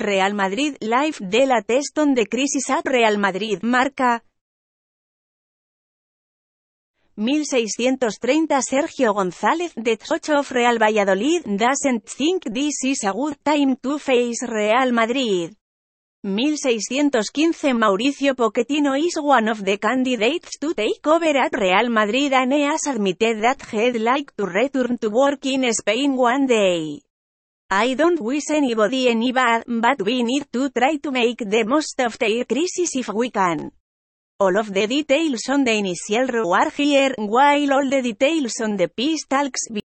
Real Madrid Live de la Teston de Crisis at Real Madrid marca 1630 Sergio González de of Real Valladolid doesn't think this is a good time to face Real Madrid. 1615 Mauricio Pochettino is one of the candidates to take over at Real Madrid and has admitted that he'd like to return to work in Spain one day. I don't wish anybody any bad, but we need to try to make the most of their crisis if we can. All of the details on the initial reward here, while all the details on the peace talks